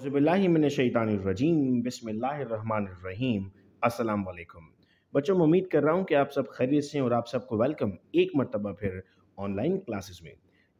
हज़बिल्लाशैतानरजीम बसमीम अस्सलाम वालेकुम बच्चों मैं उम्मीद कर रहा हूँ कि आप सब खैरियत से और आप सबको वेलकम एक मरतबा फिर ऑनलाइन क्लासेस में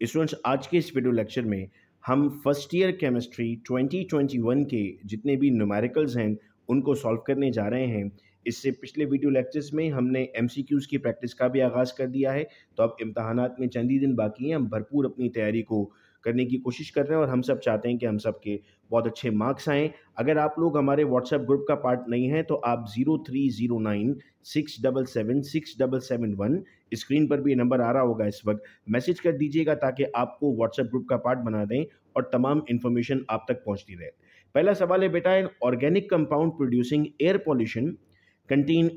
स्टूडेंट्स आज के इस वीडियो लेक्चर में हम फर्स्ट ईयर केमिस्ट्री 2021 के जितने भी नुमेरिकल्स हैं उनको सॉल्व करने जा रहे हैं इससे पिछले वीडियो लेक्चर्स में हमने एम की प्रैक्टिस का भी आगाज़ कर दिया है तो अब इम्तहान में चंद ही दिन बाकी हैं हम भरपूर अपनी तैयारी को करने की कोशिश कर रहे हैं और हम सब चाहते हैं कि हम सब के बहुत अच्छे मार्क्स आएँ अगर आप लोग हमारे व्हाट्सएप ग्रुप का पार्ट नहीं है तो आप zero three zero nine six double seven six double seven one screen पर भी नंबर आ रहा होगा इस वक्त मैसेज कर दीजिएगा ताकि आपको व्हाट्सएप ग्रुप का पार्ट बना दें और तमाम इन्फॉर्मेशन आप तक पहुँचती रहे पहला सवाल है बेटा organic compound producing air pollution contain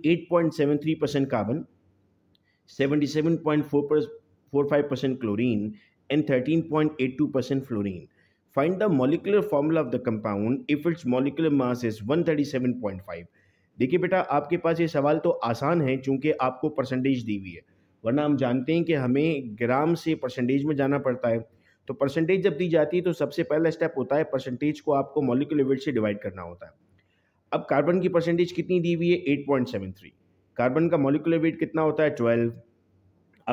three percent carbon five percent chlorine and thirteen point eight two percent fluorine Find the molecular formula of the compound if its molecular mass is 137.5. देखिए बेटा आपके पास ये सवाल तो आसान है चूंकि आपको परसेंटेज दी हुई है वरना हम जानते हैं कि हमें ग्राम से परसेंटेज में जाना पड़ता है तो परसेंटेज जब दी जाती है तो सबसे पहला स्टेप होता है परसेंटेज को आपको मोलिकुलर वेट से डिवाइड करना होता है अब कार्बन की परसेंटेज कितनी दी हुई है 8.73 कार्बन का मोलिकुलर वेट कितना होता है 12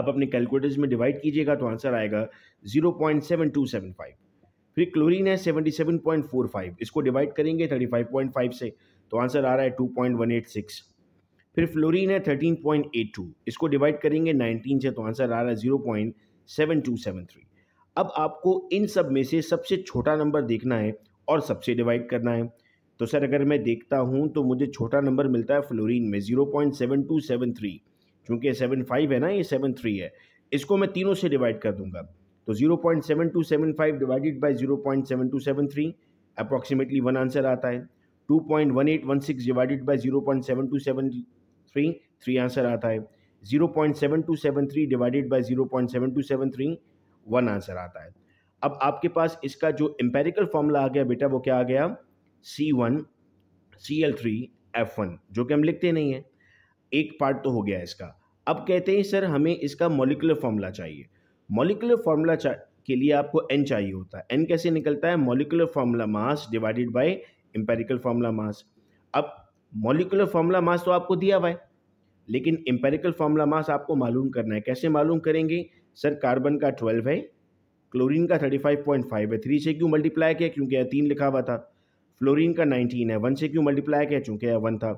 आप अपने कैलकुलेटर्स में डिवाइड कीजिएगा तो आंसर आएगा 0.7275 फिर क्लोरीन है 77.45 इसको डिवाइड करेंगे 35.5 से तो आंसर आ रहा है 2.186 फिर फ्लोरीन है 13.82 इसको डिवाइड करेंगे 19 से तो आंसर आ रहा है 0.7273 अब आपको इन सब में से सबसे छोटा नंबर देखना है और सबसे डिवाइड करना है तो सर अगर मैं देखता हूँ तो मुझे छोटा नंबर मिलता है फ्लोरीन में zero point seven two seven three चूँकि सेवन फाइव है ना ये सेवन थ्री है इसको मैं तीनों से डिवाइड कर दूंगा तो 0.7275 divided by 0.7273 approximately one answer आता है 2.1816 डिवाइडेड बाय 0.7273 थ्री आंसर आता है 0.7273 डिवाइडेड बाय 0.7273 वन आंसर आता है अब आपके पास इसका जो एम्पेरिकल फॉर्मूला आ गया बेटा वो क्या आ गया C one C L three F one जो कि हम लिखते नहीं हैं एक पार्ट तो हो गया इसका अब कहते हैं सर हमें इसका मोलिकुलर फॉर्मूला चाहिए मॉलिकुलर फार्मूला के लिए आपको एन चाहिए होता है एन कैसे निकलता है molecular formula mass divided by empirical formula mass अब मॉलिकुलर फार्मूला मास तो आपको दिया हुआ है लेकिन एम्पेरिकल फार्मूला मास आपको मालूम करना है कैसे मालूम करेंगे सर कार्बन का ट्वेल्व है क्लोरीन का थर्टी फाइव पॉइंट फाइव है थ्री से क्यों मल्टीप्लाई किया क्योंकि यह तीन लिखा हुआ था फ्लोरीन का नाइनटीन है वन से क्यों मल्टीप्लाई किया चूँकि यह वन था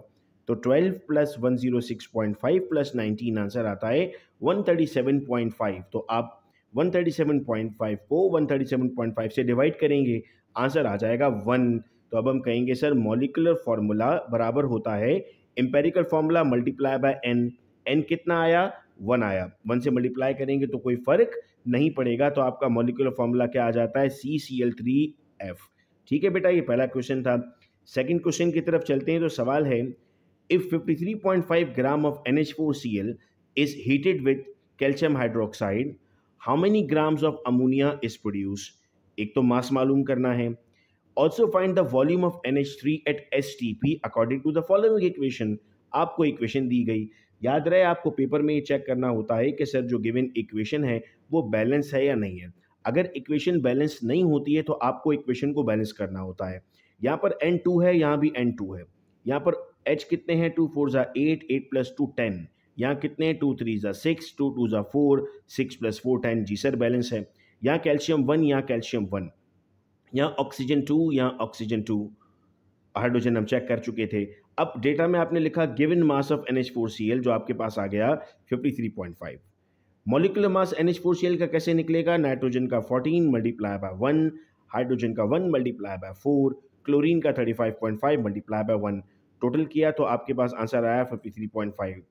तो twelve plus one zero six point five plus nineteen answer आता है one thirty seven point five तो आप 137.5 को 137.5 से डिवाइड करेंगे आंसर आ जाएगा वन तो अब हम कहेंगे सर मॉलिकुलर फार्मूला बराबर होता है empirical formula multiply by n n कितना आया वन आया वन से मल्टीप्लाई करेंगे तो कोई फ़र्क नहीं पड़ेगा तो आपका मॉलिकुलर फार्मूला क्या आ जाता है C C L three F ठीक है बेटा ये पहला क्वेश्चन था सेकंड क्वेश्चन की तरफ चलते हैं तो सवाल है if 53.5 gram of N H four C L is heated with calcium hydroxide how many grams of ammonia is produce एक तो मास मालूम करना है also find the volume of N H three at S T P according to the following equation आपको equation दी गई याद रहे आपको पेपर में ये चेक करना होता है कि सर जो गिवन इक्वेशन है वो बैलेंस है या नहीं है अगर इक्वेशन बैलेंस नहीं होती है तो आपको इक्वेशन को बैलेंस करना होता है यहाँ पर एन टू है यहाँ भी एन टू है यहाँ पर एच कितने हैं टू फोर ज़ा eight eight plus two ten यहाँ कितने टू थ्री ज़ा सिक्स टू टू ज़ा four six plus four ten जी सर बैलेंस है यहाँ कैल्शियम वन यहाँ कैल्शियम वन यहाँ ऑक्सीजन टू यहाँ ऑक्सीजन टू हाइड्रोजन हम चेक कर चुके थे अब डेटा में आपने लिखा given mass of N H four C L जो आपके पास आ गया fifty three point five molecular mass N H four C L का कैसे निकलेगा नाइट्रोजन का fourteen multiply by one hydrogen का one multiply by four chlorine का thirty five point five multiply by one total किया तो आपके पास आंसर आया फिफ्टी थ्री पॉइंट फाइव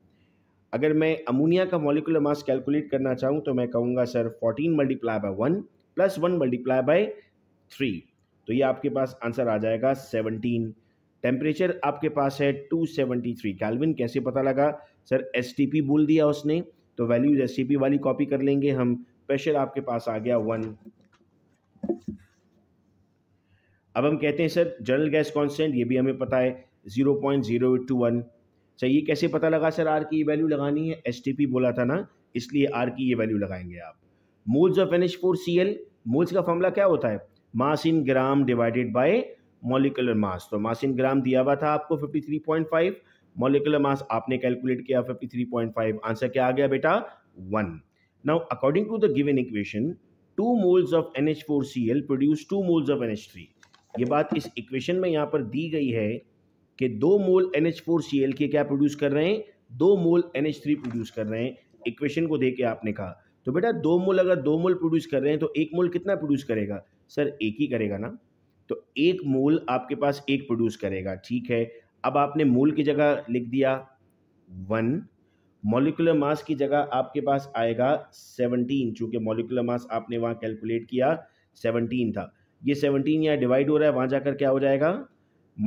अगर मैं अमोनिया का मॉलिकुलर मास कैलकुलेट करना चाहूँ तो मैं कहूँगा sir fourteen multiply by one plus one multiply by three तो ये आपके पास आंसर आ जाएगा सेवनटीन टेम्परेचर आपके पास है टू सेवेंटी थ्री कैलविन कैसे पता लगा सर एस टी पी बोल दिया उसने तो वैल्यूज एस टी पी वाली कॉपी कर लेंगे हम प्रेशर आपके पास आ गया वन अब हम कहते हैं सर जनरल गैस कांस्टेंट ये भी हमें पता है zero point zero eight two one चाहिए ये कैसे पता लगा सर आर की ये वैल्यू लगानी है एस बोला था ना इसलिए आर की ये वैल्यू लगाएंगे आप moles of N H four C L moles का फॉर्मूला क्या होता है mass in gram divided by molecular mass तो मास इन ग्राम दिया हुआ था आपको 53.5 मोलिकुलर मास आपने कैलकुलेट किया 53.5 आंसर क्या आ गया बेटा one now according to the given equation two moles of N H four C L produce two moles of N H three ये बात इस इक्वेशन में यहाँ पर दी गई है कि दो mole N H four C L के क्या प्रोड्यूस कर रहे हैं दो mole N H three produce कर रहे हैं इक्वेशन को देख के आपने कहा तो बेटा दो मोल अगर दो मोल प्रोड्यूस कर रहे हैं तो एक मोल कितना प्रोड्यूस करेगा सर एक ही करेगा ना तो एक मोल आपके पास एक प्रोड्यूस करेगा ठीक है अब आपने मोल की जगह लिख दिया वन मोलिकुलर मास की जगह आपके पास आएगा सेवनटीन चूंकि मोलिकुलर मास आपने वहाँ कैलकुलेट किया सेवनटीन था ये सेवनटीन यहाँ डिवाइड हो रहा है वहाँ जाकर क्या हो जाएगा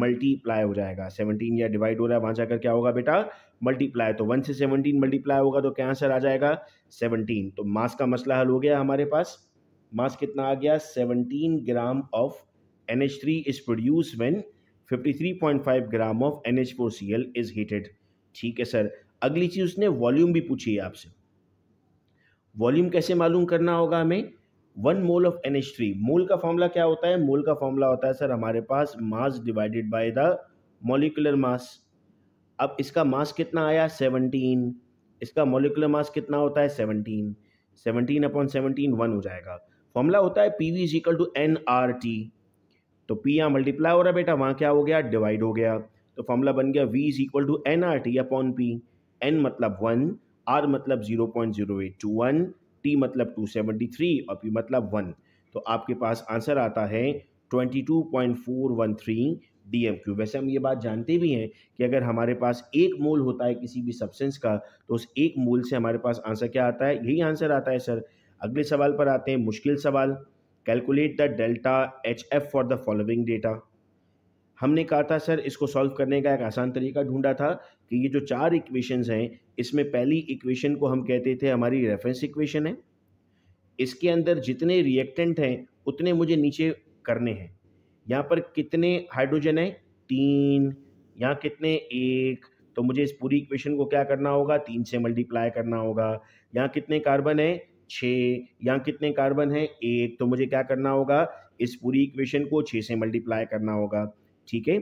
मल्टीप्लाई हो जाएगा सेवनटीन या डिवाइड हो रहा है वहाँ जाकर क्या होगा बेटा मल्टीप्लाई तो वन से सेवनटीन मल्टीप्लाई होगा तो क्या आंसर आ जाएगा सेवनटीन तो मास का मसला हल हो गया हमारे पास मास कितना आ गया seventeen gram of N H three is produce when fifty three point five gram of N H four C L is heated ठीक है सर अगली चीज़ उसने वॉल्यूम भी पूछी है आपसे वॉल्यूम कैसे मालूम करना होगा हमें one mole of N H three mole का फॉर्मूला क्या होता है मोल का फॉर्मूला होता है सर हमारे पास mass divided by the molecular mass अब इसका मास कितना आया सेवनटीन इसका मोलिकुलर मास कितना होता है seventeen seventeen upon seventeen one हो जाएगा फॉर्मूला होता है P V is equal to N R T तो पी यहाँ मल्टीप्लाई हो रहा है बेटा वहाँ क्या हो गया डिवाइड हो गया तो फॉर्मूला बन गया V is equal to N R T upon P N मतलब वन आर मतलब zero point zero eight two one T मतलब टू सेवेंटी थ्री और पी मतलब वन तो आपके पास आंसर आता है twenty two point four one three D M cube वैसे हम ये बात जानते भी हैं कि अगर हमारे पास एक मोल होता है किसी भी सब्सटेंस का तो उस एक मोल से हमारे पास आंसर क्या आता है यही आंसर आता है सर अगले सवाल पर आते हैं मुश्किल सवाल calculate the delta H F for the following data हमने कहा था सर इसको सॉल्व करने का एक आसान तरीका ढूंढा था कि ये जो चार इक्वेशंस हैं इसमें पहली इक्वेशन को हम कहते थे हमारी रेफरेंस इक्वेशन है इसके अंदर जितने रिएक्टेंट हैं उतने मुझे नीचे करने हैं यहाँ पर कितने हाइड्रोजन हैं तीन यहाँ कितने एक तो मुझे इस पूरी इक्वेशन को क्या करना होगा तीन से मल्टीप्लाई करना होगा यहाँ कितने कार्बन है छः यहाँ कितने कार्बन है एक तो मुझे क्या करना होगा इस पूरी इक्वेशन को छः से मल्टीप्लाई करना होगा ठीक है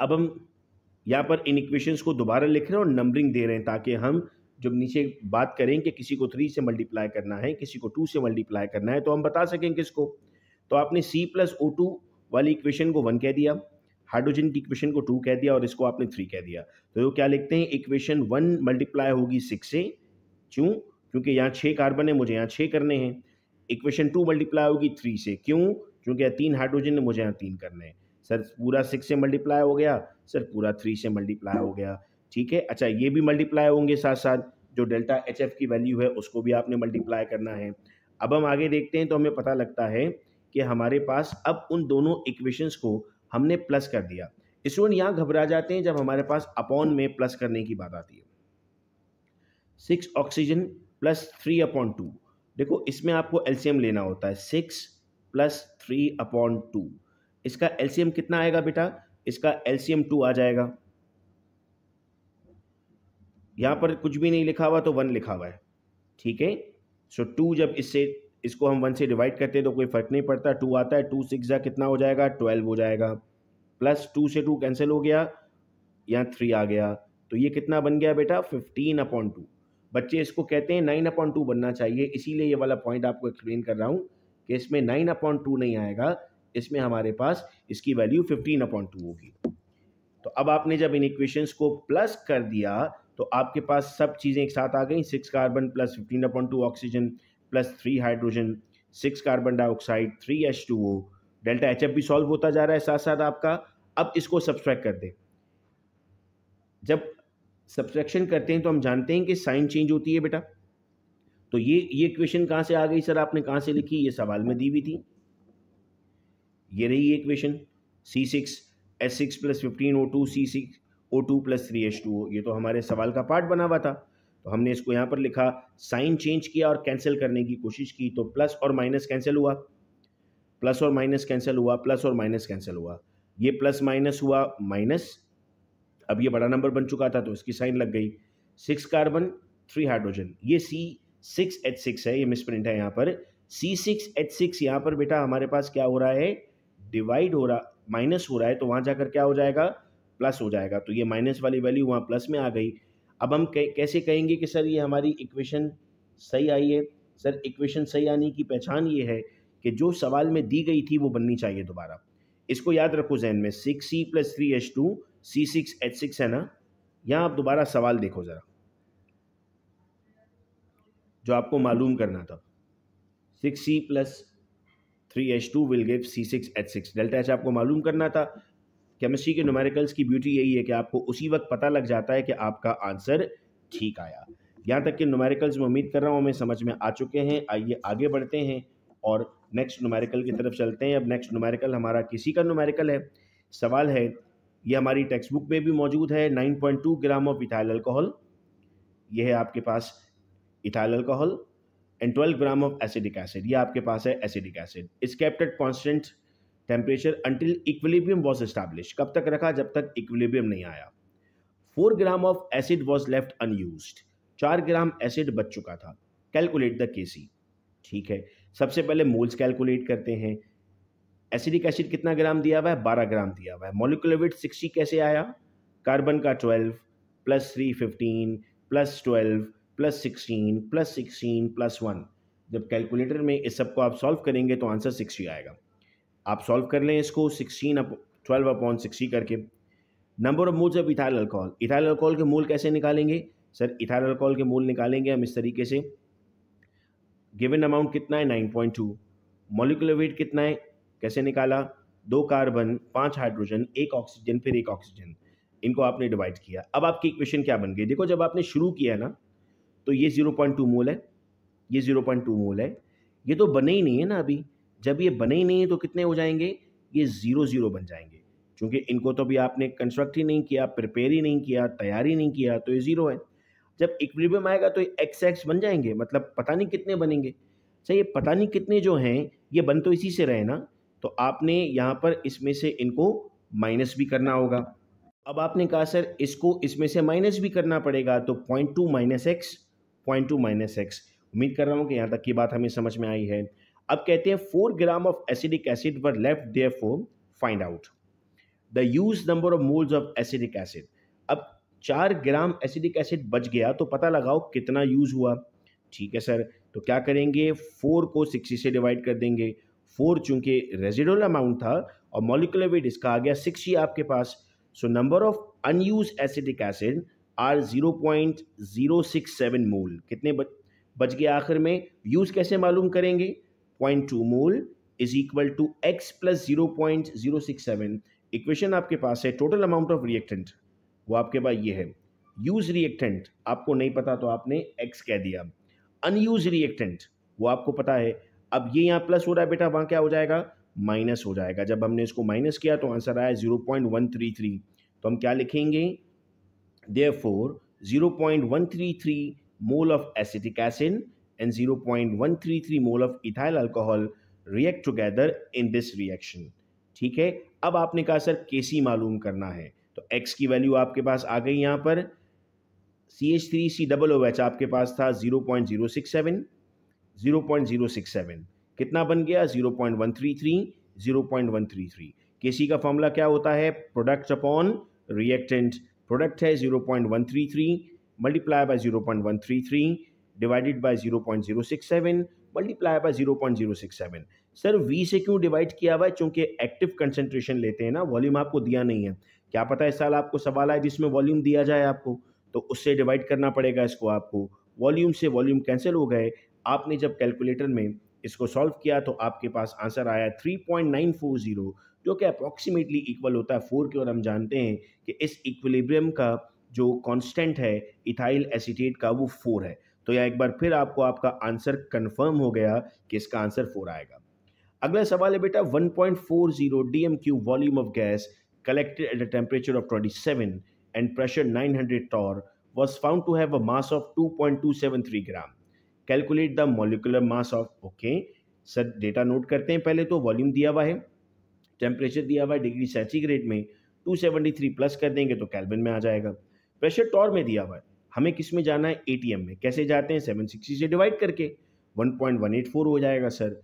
अब हम यहाँ पर इन इक्वेशंस को दोबारा लिख रहे हैं और नंबरिंग दे रहे हैं ताकि हम जब नीचे बात करें कि किसी को थ्री से मल्टीप्लाई करना है किसी को टू से मल्टीप्लाई करना है तो हम बता सकें किसको तो आपने सी प्लस ओ टू वाली इक्वेशन को वन कह दिया हाइड्रोजन की इक्वेशन को टू कह दिया और इसको आपने थ्री कह दिया तो वो क्या लिखते हैं इक्वेशन वन मल्टीप्लाई होगी सिक्स से क्यों क्योंकि यहाँ छः कार्बन है मुझे यहाँ छः करने हैं इक्वेशन टू मल्टीप्लाई होगी थ्री से क्यों क्योंकि यहाँ तीन हाइड्रोजन है मुझे यहाँ तीन करने हैं सर पूरा सिक्स से मल्टीप्लाई हो गया सर पूरा थ्री से मल्टीप्लाई हो गया ठीक है अच्छा ये भी मल्टीप्लाई होंगे साथ साथ जो डेल्टा एच एफ की वैल्यू है उसको भी आपने मल्टीप्लाई करना है अब हम आगे देखते हैं तो हमें पता लगता है कि हमारे पास अब उन दोनों इक्वेशंस को हमने प्लस कर दिया स्टूडेंट यहाँ घबरा जाते हैं जब हमारे पास अपॉन में प्लस करने की बात आती है six oxygen plus three upon two देखो इसमें आपको एल्शियम लेना होता है six plus three upon two इसका एलसीएम कितना आएगा बेटा इसका एलसीएम टू आ जाएगा यहाँ पर कुछ भी नहीं लिखा हुआ तो वन लिखा हुआ है ठीक है सो टू जब इससे इसको हम वन से डिवाइड करते हैं तो कोई फ़र्क नहीं पड़ता टू आता है टू सिक्स जा कितना हो जाएगा ट्वेल्व हो जाएगा प्लस टू से टू कैंसिल हो गया या थ्री आ गया तो ये कितना बन गया बेटा फिफ्टीन अपॉइंट टू बच्चे इसको कहते हैं नाइन अपॉइंट टू बनना चाहिए इसीलिए ये वाला पॉइंट आपको एक्सप्लेन कर रहा हूँ कि इसमें नाइन अपॉइंट टू नहीं आएगा इसमें हमारे पास इसकी वैल्यू फिफ्टीन अपॉइंट टू होगी तो अब आपने जब इन इक्वेशंस को प्लस कर दिया तो आपके पास सब चीज़ें एक साथ आ गई six carbon plus fifteen upon two oxygen plus three hydrogen six carbon dioxide three H two O delta H F भी सॉल्व होता जा रहा है साथ साथ आपका अब इसको सब्सट्रैक्ट कर दें जब सब्सट्रैक्शन करते हैं तो हम जानते हैं कि साइन चेंज होती है बेटा तो ये ये क्वेश्चन कहाँ से आ गई सर आपने कहाँ से लिखी ये सवाल में दी हुई थी ये रही equation C six S six plus fifteen O two C six O two plus three H two O ये तो हमारे सवाल का पार्ट बना हुआ था तो हमने इसको यहाँ पर लिखा साइन चेंज किया और कैंसिल करने की कोशिश की तो प्लस और माइनस कैंसिल हुआ प्लस और माइनस कैंसिल हुआ प्लस और माइनस कैंसिल हुआ ये प्लस माइनस हुआ माइनस अब ये बड़ा नंबर बन चुका था तो इसकी साइन लग गई सिक्स कार्बन थ्री हाइड्रोजन ये सी सिक्स एच सिक्स है ये मिसप्रिंट है यहाँ पर सी सिक्स एच सिक्स यहाँ पर बेटा हमारे पास क्या हो रहा है डिवाइड हो रहा माइनस हो रहा है तो वहाँ जाकर क्या हो जाएगा प्लस हो जाएगा तो ये माइनस वाली वैल्यू वहाँ प्लस में आ गई अब हम कैसे कहेंगे कि सर ये हमारी इक्वेशन सही आई है सर इक्वेशन सही आने की पहचान ये है कि जो सवाल में दी गई थी वो बननी चाहिए दोबारा इसको याद रखो जहन में six C plus three H two C six H six है ना यहाँ आप दोबारा सवाल देखो ज़रा जो आपको मालूम करना था six C plus three H two will give C six H six delta H आपको मालूम करना था केमिस्ट्री के नुमेरिकल्स की ब्यूटी यही है कि आपको उसी वक्त पता लग जाता है कि आपका आंसर ठीक आया यहाँ तक कि नुमेरिकल्स में उम्मीद कर रहा हूँ हमें समझ में आ चुके हैं आइए आगे बढ़ते हैं और नेक्स्ट नुमेरिकल की तरफ चलते हैं अब नेक्स्ट नुमेरिकल हमारा किसी का नुमेरिकल है सवाल है ये हमारी टेक्स्ट बुक में भी मौजूद है 9.2 ग्राम ऑफ इथाइल अल्कोहल ये है आपके पास ethyl alcohol and twelve gram of acetic acid ये आपके पास है acetic acid is kept constant temperature until equilibrium was establish कब तक रखा जब तक इक्विलिब्रियम नहीं आया four gram of acid was left unused चार ग्राम एसिड बच चुका था कैलकुलेट द केसी ठीक है सबसे पहले मोल्स कैलकुलेट करते हैं एसिडिक एसिड कितना ग्राम दिया हुआ है बारह ग्राम दिया हुआ है मोलिकुलर वेट सिक्सटी कैसे आया कार्बन का twelve plus three fifteen plus twelve plus sixteen plus sixteen plus one जब कैलकुलेटर में इस सब को आप सॉल्व करेंगे तो आंसर सिक्सटी आएगा आप सॉल्व कर लें इसको sixteen up twelve upon sixty करके number of moles of ethyl alcohol ethyl alcohol के मूल कैसे निकालेंगे सर इथाइल अल्कोहल के मूल निकालेंगे हम इस तरीके से गिवन अमाउंट कितना है nine point two molecular weight कितना है कैसे निकाला दो कार्बन पांच हाइड्रोजन एक ऑक्सीजन फिर एक ऑक्सीजन इनको आपने डिवाइड किया अब आपकी इक्वेशन क्या बन गई देखो जब आपने शुरू किया ना तो ये ज़ीरो पॉइंट टू मोल है ये ज़ीरो पॉइंट टू मोल है ये तो बने ही नहीं है ना अभी जब ये बने ही नहीं है तो कितने हो जाएंगे ये ज़ीरो ज़ीरो बन जाएंगे क्योंकि इनको तो अभी आपने कंस्ट्रक्ट ही नहीं किया प्रिपेयर ही नहीं किया तैयारी नहीं किया तो ये ज़ीरो है जब इक्विलिब्रियम आएगा तो एक्स एक्स बन जाएंगे मतलब पता नहीं कितने बनेंगे सर अच्छा, ये पता नहीं कितने जो हैं ये बन तो इसी से रहे ना तो आपने यहाँ पर इसमें से इनको माइनस भी करना होगा अब आपने कहा सर इसको इसमें से माइनस भी करना पड़ेगा तो point two minus X point two minus X उम्मीद कर रहा हूँ कि यहाँ तक की बात हमें समझ में आई है अब कहते हैं four gram of acetic acid पर left therefore find out the used number of moles of acetic acid अब चार ग्राम एसिडिक एसिड बच गया तो पता लगाओ कितना यूज हुआ ठीक है सर तो क्या करेंगे फोर को सिक्सटी से डिवाइड कर देंगे फोर चूंकि रेजिडुअल अमाउंट था और मॉलिकुलर वेट इसका आ गया सिक्सटी आपके पास so number of unused acetic acid are zero point zero six seven mole कितने बच बच गए आखिर में यूज कैसे मालूम करेंगे point two mole is equal to X plus zero point zero six seven equation आपके पास है टोटल अमाउंट ऑफ रिएक्टेंट वो आपके पास ये है यूज रिएक्टेंट आपको नहीं पता तो आपने एक्स कह दिया अनयूज रिएक्टेंट वो आपको पता है अब ये यहाँ प्लस हो रहा है बेटा वहाँ क्या हो जाएगा माइनस हो जाएगा जब हमने इसको माइनस किया तो आंसर आया zero point one three three तो हम क्या लिखेंगे Therefore, 0.133 mole of acetic acid and 0.133 mole of ethyl alcohol react together in this reaction. ठीक है अब आपने कहा सर KC मालूम करना है तो x की वैल्यू आपके पास आ गई यहाँ पर C H three C double O H आपके पास था 0.067 0.067 कितना बन गया 0.133 0.133 केसी का फॉर्मूला क्या होता है प्रोडक्ट अपॉन रिएक्टेंट प्रोडक्ट है zero point one three three multiply by zero point one three three divided by zero point zero six seven multiply by zero point zero six seven sir V से क्यों divide किया हुआ है चूंकि active concentration लेते हैं ना volume आपको दिया नहीं है क्या पता इस साल आपको सवाल आए जिसमें वॉल्यूम दिया जाए आपको तो उससे डिवाइड करना पड़ेगा इसको आपको वॉल्यूम से वॉल्यूम कैंसिल हो गए आपने जब कैलकुलेटर में इसको सॉल्व किया तो आपके पास आंसर आया three point nine four zero जो कि अप्रॉक्सीमेटली इक्वल होता है फोर के और हम जानते हैं कि इस इक्विलिब्रियम का जो कांस्टेंट है इथाइल एसिटेट का वो फोर है तो या एक बार फिर आपको आपका आंसर कंफर्म हो गया कि इसका आंसर फोर आएगा अगला सवाल है बेटा 1.40 cube volume of gas seven and pressure nine hundred torr was found to have a mass of two point two seven three gram calculate the molecular mass of okay sir data note करते हैं पहले तो volume दिया हुआ है temperature दिया हुआ है डिग्री सेंटीग्रेड में 273 प्लस कर देंगे तो कैलबिन में आ जाएगा प्रेशर टॉर में दिया हुआ है हमें किस में जाना है एम में कैसे जाते हैं सिक्सटी से डिवाइड करके फोर हो जाएगा सर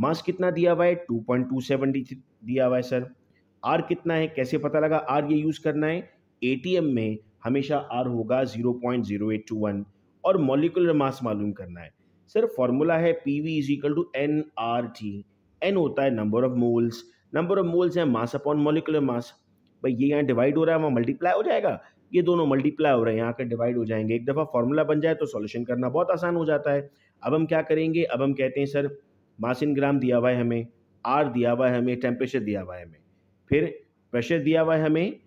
मास कितना दिया हुआ है 2.273 दिया हुआ है सर आर कितना है कैसे पता लगा आर ये यूज़ करना है एम में हमेशा आर होगा 0.0821 और मॉलिकुलर मास मालूम करना है सर फॉर्मूला है P V is equal to N R T N होता है number of moles number of moles हैं मास अपॉन मोलिकुलर मास भाई ये यहाँ डिवाइड हो रहा है वहाँ मल्टीप्लाई हो जाएगा ये दोनों मल्टीप्लाई हो रहे हैं यहाँ आकर डिवाइड हो जाएंगे एक दफ़ा फॉर्मूला बन जाए तो सॉल्यूशन करना बहुत आसान हो जाता है अब हम क्या करेंगे अब हम कहते हैं सर मास इन ग्राम दिया हुआ है हमें आर दिया हुआ है हमें टेम्परेचर दिया हुआ है हमें फिर प्रेशर दिया हुआ है हमें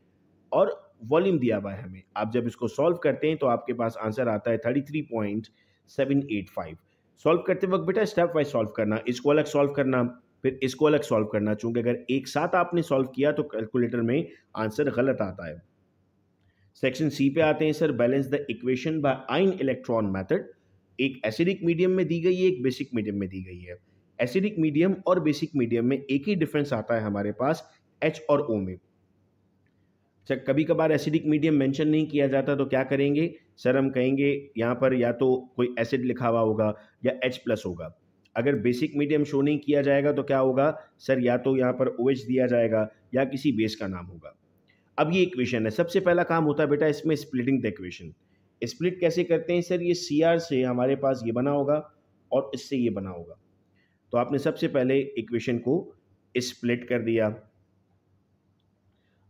और वॉल्यूम दिया हुआ है हमें आप जब इसको सॉल्व करते हैं तो आपके पास आंसर आता है thirty three point seven eight five solve करते वक्त बेटा स्टेप वाइज सॉल्व करना इसको अलग सॉल्व करना फिर इसको अलग सॉल्व करना चूँकि अगर एक साथ आपने सॉल्व किया तो कैलकुलेटर में आंसर गलत आता है सेक्शन सी पे आते हैं sir balance the equation by ion electron method एक एसिडिक मीडियम में दी गई है एक बेसिक मीडियम में दी गई है एसिडिक मीडियम और बेसिक मीडियम में एक ही डिफरेंस आता है हमारे पास एच और ओ में सर कभी कभार एसिडिक मीडियम मेंशन नहीं किया जाता तो क्या करेंगे सर हम कहेंगे यहाँ पर या तो कोई एसिड लिखा हुआ होगा या एच प्लस होगा अगर बेसिक मीडियम शो नहीं किया जाएगा तो क्या होगा सर या तो यहाँ पर ओ OH दिया जाएगा या किसी बेस का नाम होगा अब ये इक्वेशन है सबसे पहला काम होता है बेटा इसमें स्प्लिटिंग द इक्वेशन स्प्लिट कैसे करते हैं सर ये सी आर से हमारे पास ये बना होगा और इससे ये बना होगा तो आपने सबसे पहले इक्वेशन को स्प्लिट कर दिया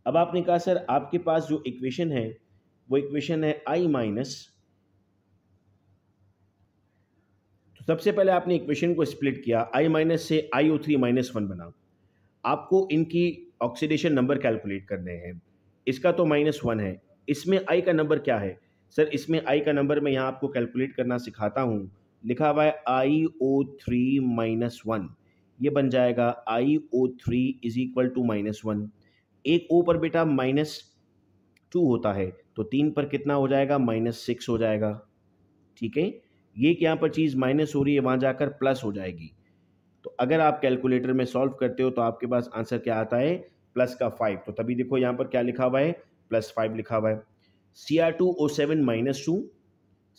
अब आपने कहा सर आपके पास जो इक्वेशन है वो इक्वेशन है आई माइनस सबसे पहले आपने इक्वेशन को स्प्लिट किया आई माइनस से I O three minus one बना आपको इनकी ऑक्सीडेशन नंबर कैलकुलेट करने हैं इसका तो माइनस वन है इसमें आई का नंबर क्या है सर इसमें आई का नंबर मैं यहाँ आपको कैलकुलेट करना सिखाता हूँ लिखा हुआ है I O three minus one ये बन जाएगा I O three is equal to minus one एक ओ पर बेटा माइनस टू होता है तो तीन पर कितना हो जाएगा माइनस सिक्स हो जाएगा ठीक है ये कि यहाँ पर चीज़ माइनस हो रही है वहाँ जाकर प्लस हो जाएगी तो अगर आप कैलकुलेटर में सॉल्व करते हो तो आपके पास आंसर क्या आता है प्लस का फाइव तो तभी देखो यहाँ पर क्या लिखा हुआ है प्लस फाइव लिखा हुआ है C R two O seven minus two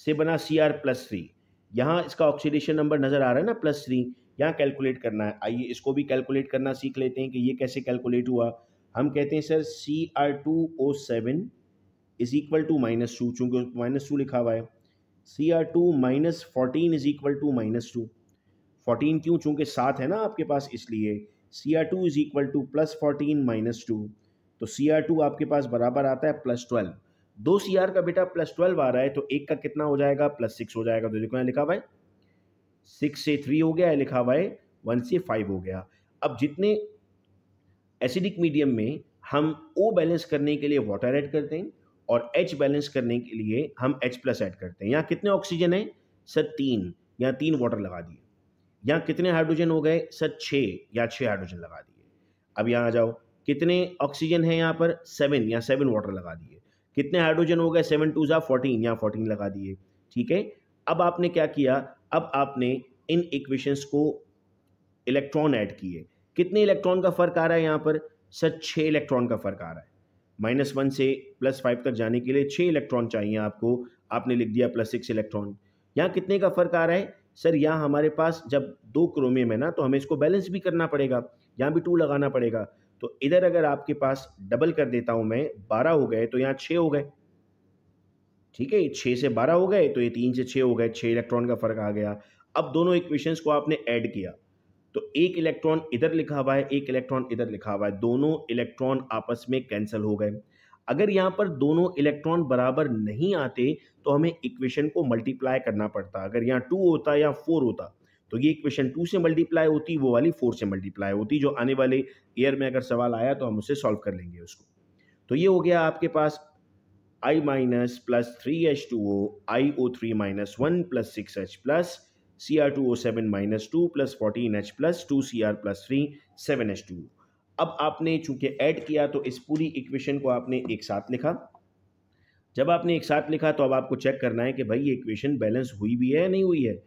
से बना सी आर प्लस थ्री यहाँ इसका ऑक्सीडेशन नंबर नज़र आ रहा है ना प्लस थ्री यहाँ कैलकुलेट करना है आइए इसको भी कैलकुलेट करना सीख लेते हैं कि ये कैसे कैलकुलेट हुआ हम कहते हैं sir C R two O seven is equal to minus two चूँकि माइनस टू लिखा हुआ है C R two minus fourteen is equal to minus two fourteen क्यों चूँकि सात है ना आपके पास इसलिए C R two is equal to plus fourteen minus two तो सी आर टू आपके पास बराबर आता है प्लस ट्वेल्व दो सी आर का बेटा प्लस ट्वेल्व आ रहा है तो एक का कितना हो जाएगा प्लस सिक्स हो जाएगा तो देखो यहाँ लिखा हुआ है सिक्स से थ्री हो गया है लिखा हुआ है वन से फाइव हो गया अब जितने एसिडिक मीडियम में हम ओ बैलेंस करने के लिए वाटर ऐड करते हैं और एच बैलेंस करने के लिए हम एच प्लस ऐड करते हैं यहाँ कितने ऑक्सीजन है सर तीन या तीन वाटर लगा दिए यहाँ कितने हाइड्रोजन हो गए सर छः या छः हाइड्रोजन लगा दिए अब यहाँ आ जाओ कितने ऑक्सीजन है यहाँ पर सेवन या सेवन वाटर लगा दिए कितने हाइड्रोजन हो गए सेवन टू ज़ा फोर्टीन या फोर्टीन लगा दिए ठीक है अब आपने क्या किया अब आपने इन इक्वेशंस को इलेक्ट्रॉन ऐड किए कितने इलेक्ट्रॉन का फ़र्क आ रहा है यहाँ पर सर छः इलेक्ट्रॉन का फ़र्क आ रहा है माइनस वन से प्लस फाइव तक जाने के लिए छः इलेक्ट्रॉन चाहिए आपको आपने लिख दिया प्लस सिक्स इलेक्ट्रॉन यहाँ कितने का फ़र्क आ रहा है सर यहाँ हमारे पास जब दो क्रोमियम है ना तो हमें इसको बैलेंस भी करना पड़ेगा यहाँ भी टू लगाना पड़ेगा तो इधर अगर आपके पास डबल कर देता हूँ मैं बारह हो गए तो यहाँ छः हो गए ठीक है छः से बारह हो गए तो ये तीन से छः हो गए छः इलेक्ट्रॉन का फ़र्क आ गया अब दोनों इक्वेशंस को आपने ऐड किया तो एक इलेक्ट्रॉन इधर लिखा हुआ है एक इलेक्ट्रॉन इधर लिखा हुआ है दोनों इलेक्ट्रॉन आपस में कैंसिल हो गए अगर यहाँ पर दोनों इलेक्ट्रॉन बराबर नहीं आते तो हमें इक्वेशन को मल्टीप्लाई करना पड़ता अगर यहाँ टू होता या फोर होता तो ये इक्वेशन टू से मल्टीप्लाई होती वो वाली फोर से मल्टीप्लाई होती जो आने वाले ईयर में अगर सवाल आया तो हम उसे सॉल्व कर लेंगे उसको तो ये हो गया आपके पास I minus plus three H two O I O three minus one plus six H plus C R two O seven minus two plus fourteen H plus two C R plus three seven H two अब आपने चूंकि add किया तो इस पूरी equation को आपने एक साथ लिखा जब आपने एक साथ लिखा तो अब आपको चेक करना है कि भाई ये इक्वेशन बैलेंस हुई भी है या नहीं हुई है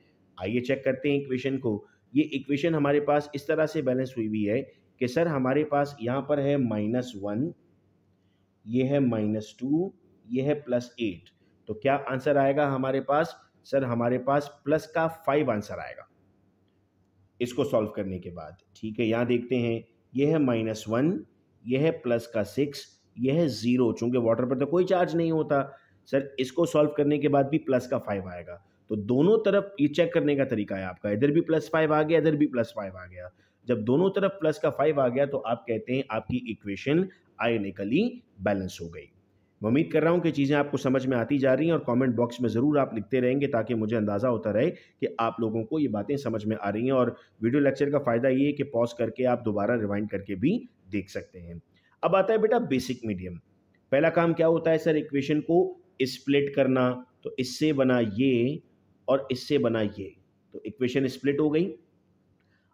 आइए चेक करते हैं इक्वेशन को ये इक्वेशन हमारे पास इस तरह से बैलेंस हुई हुई है कि सर हमारे पास यहाँ पर है माइनस वन ये है माइनस टू ये है प्लस एट तो क्या आंसर आएगा हमारे पास सर हमारे पास प्लस का फाइव आंसर आएगा इसको सॉल्व करने के बाद ठीक है यहाँ देखते हैं यह है माइनस वन यह है प्लस का सिक्स यह है ज़ीरो चूंकि वाटर पर तो कोई चार्ज नहीं होता सर इसको सॉल्व करने के बाद भी प्लस का फाइव आएगा तो दोनों तरफ ये चेक करने का तरीका है आपका इधर भी प्लस फाइव आ गया इधर भी प्लस फाइव आ गया जब दोनों तरफ प्लस का फाइव आ गया तो आप कहते हैं आपकी इक्वेशन आयोनिकली बैलेंस हो गई मैं उम्मीद कर रहा हूँ कि चीज़ें आपको समझ में आती जा रही हैं और कमेंट बॉक्स में ज़रूर आप लिखते रहेंगे ताकि मुझे अंदाज़ा होता रहे कि आप लोगों को ये बातें समझ में आ रही हैं और वीडियो लेक्चर का फ़ायदा ये है कि पॉज करके आप दोबारा रिवाइंड करके भी देख सकते हैं अब आता है बेटा बेसिक मीडियम पहला काम क्या होता है सर इक्वेशन को स्प्लिट करना तो इससे बना ये और इससे बना ये तो इक्वेशन स्प्लिट हो गई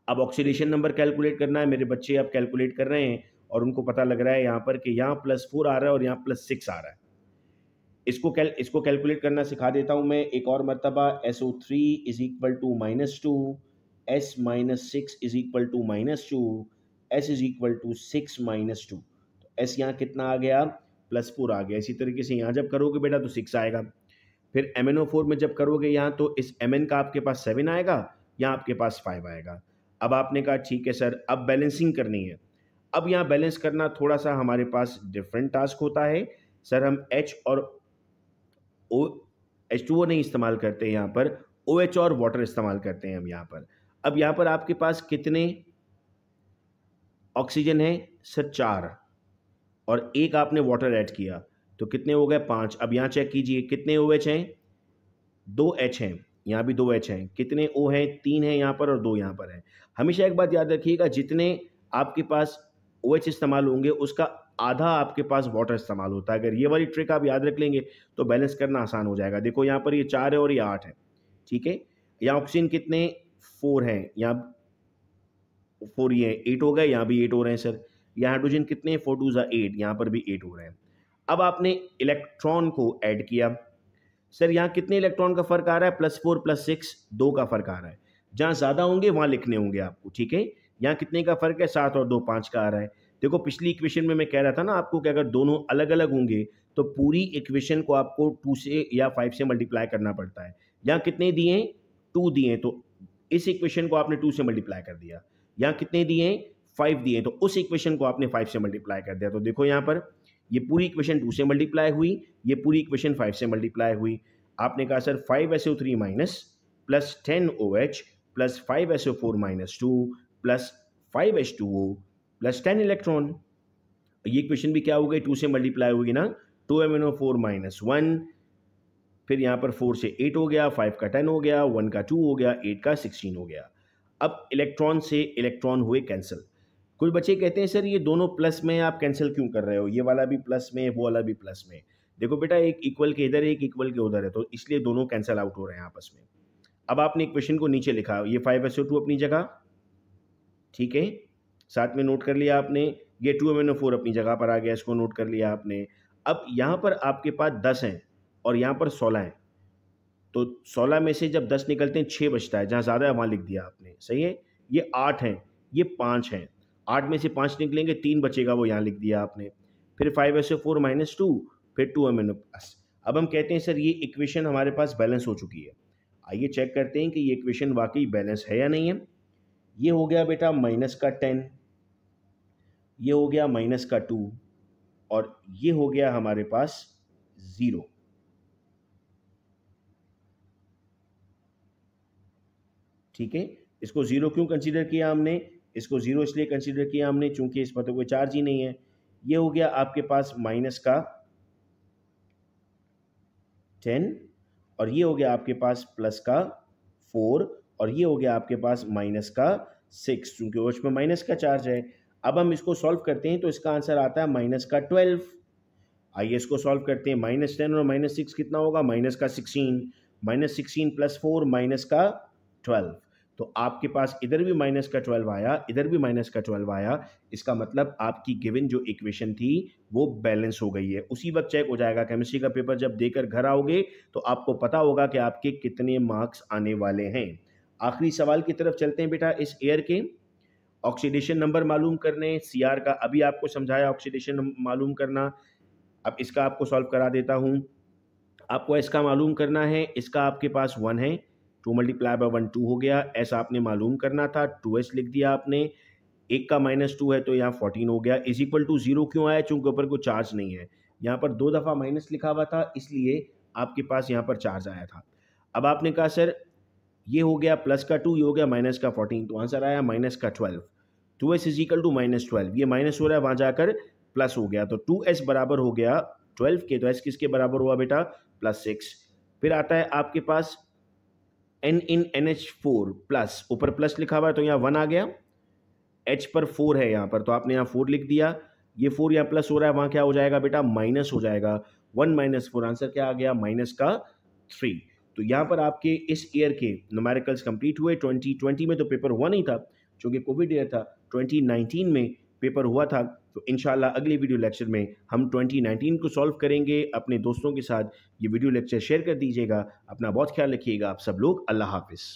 अब ऑक्सीडेशन नंबर कैलकुलेट करना है मेरे बच्चे अब कैलकुलेट कर रहे हैं और उनको पता लग रहा है यहाँ पर कि यहाँ प्लस फोर आ रहा है और यहाँ प्लस सिक्स आ रहा है इसको कैल इसको कैलकुलेट करना सिखा देता हूँ मैं एक और मरतबा S O three is equal to minus two S minus six is equal to minus two S is equal to six minus two तो एस यहाँ कितना आ गया प्लस फोर आ गया इसी तरीके से यहाँ जब करोगे बेटा तो सिक्स आएगा फिर एम एन ओ फोर में जब करोगे यहाँ तो इस एम एन का आपके पास सेवन आएगा यहाँ आपके पास फाइव आएगा अब आपने कहा ठीक है सर अब बैलेंसिंग करनी है अब यहाँ बैलेंस करना थोड़ा सा हमारे पास डिफरेंट टास्क होता है सर हम एच और ओ एच टू ओ नहीं इस्तेमाल करते हैं यहाँ पर ओ एच और वाटर इस्तेमाल करते हैं हम यहाँ पर अब यहाँ पर आपके पास कितने ऑक्सीजन है सर चार और एक आपने वाटर ऐड किया तो कितने हो गए पाँच अब यहाँ चेक कीजिए कितने ओ एच हैं दो एच हैं यहाँ भी दो एच हैं कितने ओ हैं तीन हैं यहाँ पर और दो यहाँ पर हैं हमेशा एक बात याद रखिएगा जितने आपके पास ओ OH इस्तेमाल होंगे उसका आधा आपके पास वाटर इस्तेमाल होता है अगर ये वाली ट्रिक आप याद रख लेंगे तो बैलेंस करना आसान हो जाएगा देखो यहाँ पर ये चार है और ये आठ है ठीक है यहाँ ऑक्सीजन कितने फोर हैं यहाँ फोर ये एट हो गए यहाँ भी एट हो रहे हैं सर यहाँ हाइड्रोजन कितने फोर टू जो एट यहाँ पर भी एट हो रहे हैं अब आपने इलेक्ट्रॉन को ऐड किया सर यहाँ कितने इलेक्ट्रॉन का फ़र्क आ रहा है प्लस फोर प्लस सिक्स दो का फ़र्क आ रहा है जहाँ ज़्यादा होंगे वहाँ लिखने होंगे आपको ठीक है यहाँ कितने का फ़र्क है सात और दो पाँच का आ रहा है देखो पिछली इक्वेशन में मैं कह रहा था ना आपको कि अगर दोनों अलग अलग होंगे तो पूरी इक्वेशन को आपको टू से या फाइव से मल्टीप्लाई करना पड़ता है यहाँ कितने दिए हैं टू दिए हैं तो इस इक्वेशन को आपने टू से मल्टीप्लाई कर दिया यहाँ कितने दिए हैं फाइव दिए तो उस इक्वेशन को आपने फाइव से मल्टीप्लाई कर दिया तो देखो यहाँ पर ये पूरी इक्वेशन टू से मल्टीप्लाई हुई ये पूरी इक्वेशन फाइव से मल्टीप्लाई हुई आपने कहा sir five S O three minus plus ten O H plus five S O four minus two plus five H two O plus ten electron ये question भी क्या हो गई टू से मल्टीप्लाई होगी ना two M N O four minus one फिर यहाँ पर फोर से एट हो गया फाइव का टेन हो गया वन का टू हो गया एट का सिक्सटीन हो गया अब इलेक्ट्रॉन से इलेक्ट्रॉन हुए कैंसिल कुछ बच्चे कहते हैं सर ये दोनों प्लस में आप कैंसिल क्यों कर रहे हो ये वाला भी प्लस में वो वाला भी प्लस में देखो बेटा एक इक्वल के इधर एक इक्वल के उधर है तो इसलिए दोनों कैंसिल आउट हो रहे हैं आपस में अब आपने इक्वेशन को नीचे लिखा ये फाइव एस ओ टू अपनी जगह ठीक है साथ में नोट कर लिया आपने ये two M N O four अपनी जगह पर आ गया इसको नोट कर लिया आपने अब यहाँ पर आपके पास दस हैं और यहाँ पर सोलह हैं तो सोलह में से जब दस निकलते हैं छः बचता है जहाँ ज़्यादा है वहाँ लिख दिया आपने सही है ये आठ हैं ये पाँच हैं आठ में से पाँच निकलेंगे तीन बचेगा वो यहाँ लिख दिया आपने फिर five S O four minus two फिर two M N O plus अब हम कहते हैं सर ये इक्वेशन हमारे पास बैलेंस हो चुकी है आइए चेक करते हैं कि ये इक्वेशन वाकई बैलेंस है या नहीं है ये हो गया बेटा माइनस का टेन ये हो गया माइनस का टू और ये हो गया हमारे पास ज़ीरो ठीक है इसको ज़ीरो क्यों कंसीडर किया हमने इसको ज़ीरो इसलिए कंसीडर किया हमने चूंकि इस पर तो कोई चार्ज ही नहीं है ये हो गया आपके पास माइनस का टेन और ये हो गया आपके पास प्लस का फोर और ये हो गया आपके पास माइनस का सिक्स चूँकि वो में माइनस का चार्ज है अब हम इसको सॉल्व करते हैं तो इसका आंसर आता है माइनस का ट्वेल्व आइए इसको सॉल्व करते हैं माइनस टेन और माइनस सिक्स कितना होगा माइनस का sixteen minus sixteen plus four minus का ट्वेल्व तो आपके पास इधर भी माइनस का ट्वेल्व आया इधर भी माइनस का ट्वेल्व आया इसका मतलब आपकी गिवन जो इक्वेशन थी वो बैलेंस हो गई है उसी वक्त चेक हो जाएगा केमिस्ट्री का पेपर जब देकर घर आओगे तो आपको पता होगा कि आपके कितने मार्क्स आने वाले हैं आखिरी सवाल की तरफ चलते हैं बेटा इस एयर के ऑक्सीडेशन नंबर मालूम करने सी आर का अभी आपको समझाया ऑक्सीडेशन मालूम करना अब इसका आपको सॉल्व करा देता हूँ आपको इसका मालूम करना है इसका आपके पास वन है two multiply by one two हो गया ऐसा आपने मालूम करना था टू एस लिख दिया आपने एक का माइनस टू है तो यहाँ फोर्टीन हो गया इज इक्वल टू जीरो क्यों आया चूंकि ऊपर कोई चार्ज नहीं है यहाँ पर दो दफ़ा माइनस लिखा हुआ था इसलिए आपके पास यहाँ पर चार्ज आया था अब आपने कहा सर ये हो गया प्लस का टू ये हो गया माइनस का फोर्टीन तो आंसर आया माइनस का twelve two S is equal to minus twelve ये माइनस हो रहा है वहाँ जाकर प्लस हो गया तो टू एस बराबर हो गया ट्वेल्व के तो एस किसके बराबर हुआ बेटा प्लस सिक्स फिर आता है आपके पास N in N H four plus ऊपर प्लस लिखा हुआ है तो यहाँ वन आ गया एच पर फोर है यहाँ पर तो आपने यहाँ फोर लिख दिया ये फोर यहाँ प्लस हो रहा है वहाँ क्या हो जाएगा बेटा माइनस हो जाएगा वन माइनस फोर आंसर क्या आ गया माइनस का थ्री तो यहाँ पर आपके इस ईयर के नोमेरिकल्स कंप्लीट हुए 2020 में तो पेपर हुआ नहीं था चूँकि कोविड ईयर था 2019 में पेपर हुआ था तो इन अगले वीडियो लेक्चर में हम 2019 को सॉल्व करेंगे अपने दोस्तों के साथ ये वीडियो लेक्चर शेयर कर दीजिएगा अपना बहुत ख्याल रखिएगा आप सब लोग अल्लाह हाफिज़